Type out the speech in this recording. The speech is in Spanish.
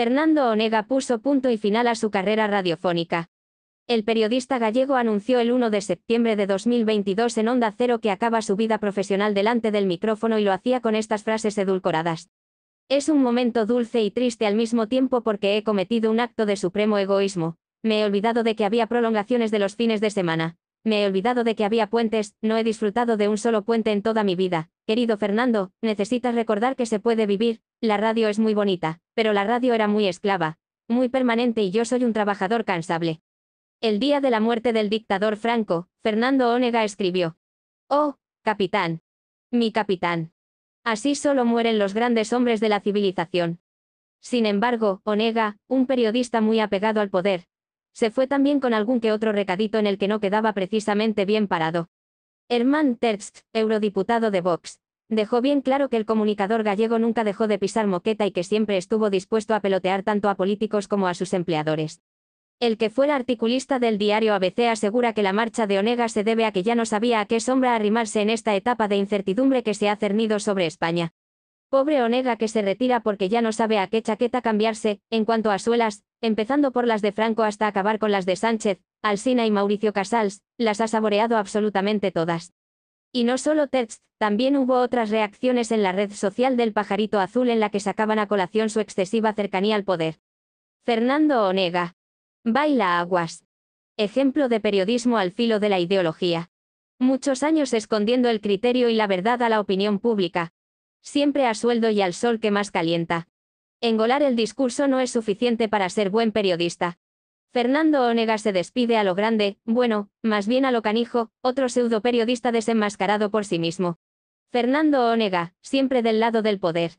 Fernando Onega puso punto y final a su carrera radiofónica. El periodista gallego anunció el 1 de septiembre de 2022 en Onda Cero que acaba su vida profesional delante del micrófono y lo hacía con estas frases edulcoradas. Es un momento dulce y triste al mismo tiempo porque he cometido un acto de supremo egoísmo. Me he olvidado de que había prolongaciones de los fines de semana. Me he olvidado de que había puentes, no he disfrutado de un solo puente en toda mi vida. Querido Fernando, necesitas recordar que se puede vivir, la radio es muy bonita, pero la radio era muy esclava, muy permanente y yo soy un trabajador cansable. El día de la muerte del dictador Franco, Fernando Onega escribió. Oh, capitán. Mi capitán. Así solo mueren los grandes hombres de la civilización. Sin embargo, Onega, un periodista muy apegado al poder, se fue también con algún que otro recadito en el que no quedaba precisamente bien parado. Herman Terst, eurodiputado de Vox, dejó bien claro que el comunicador gallego nunca dejó de pisar moqueta y que siempre estuvo dispuesto a pelotear tanto a políticos como a sus empleadores. El que fue el articulista del diario ABC asegura que la marcha de Onega se debe a que ya no sabía a qué sombra arrimarse en esta etapa de incertidumbre que se ha cernido sobre España. Pobre Onega que se retira porque ya no sabe a qué chaqueta cambiarse, en cuanto a suelas, empezando por las de Franco hasta acabar con las de Sánchez, Alsina y Mauricio Casals, las ha saboreado absolutamente todas. Y no solo text, también hubo otras reacciones en la red social del pajarito azul en la que sacaban a colación su excesiva cercanía al poder. Fernando Onega. Baila aguas. Ejemplo de periodismo al filo de la ideología. Muchos años escondiendo el criterio y la verdad a la opinión pública. Siempre a sueldo y al sol que más calienta. Engolar el discurso no es suficiente para ser buen periodista. Fernando Onega se despide a lo grande, bueno, más bien a lo canijo, otro pseudo periodista desenmascarado por sí mismo. Fernando Onega, siempre del lado del poder.